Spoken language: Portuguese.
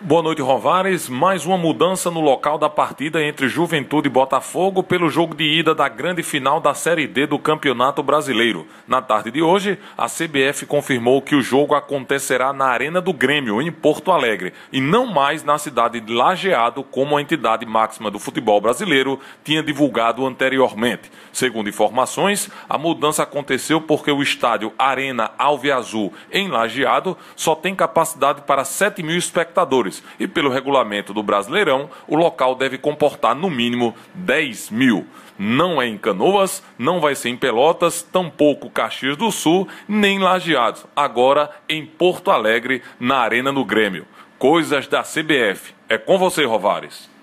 Boa noite, Rovares. Mais uma mudança no local da partida entre Juventude e Botafogo pelo jogo de ida da grande final da Série D do Campeonato Brasileiro. Na tarde de hoje, a CBF confirmou que o jogo acontecerá na Arena do Grêmio, em Porto Alegre, e não mais na cidade de Lajeado, como a entidade máxima do futebol brasileiro tinha divulgado anteriormente. Segundo informações, a mudança aconteceu porque o estádio Arena Alve Azul, em Lajeado, só tem capacidade para 7 mil espectadores torcedores e, pelo regulamento do Brasileirão, o local deve comportar no mínimo 10 mil. Não é em Canoas, não vai ser em Pelotas, tampouco Caxias do Sul, nem Lajeados. Agora em Porto Alegre, na Arena do Grêmio. Coisas da CBF. É com você, Rovares.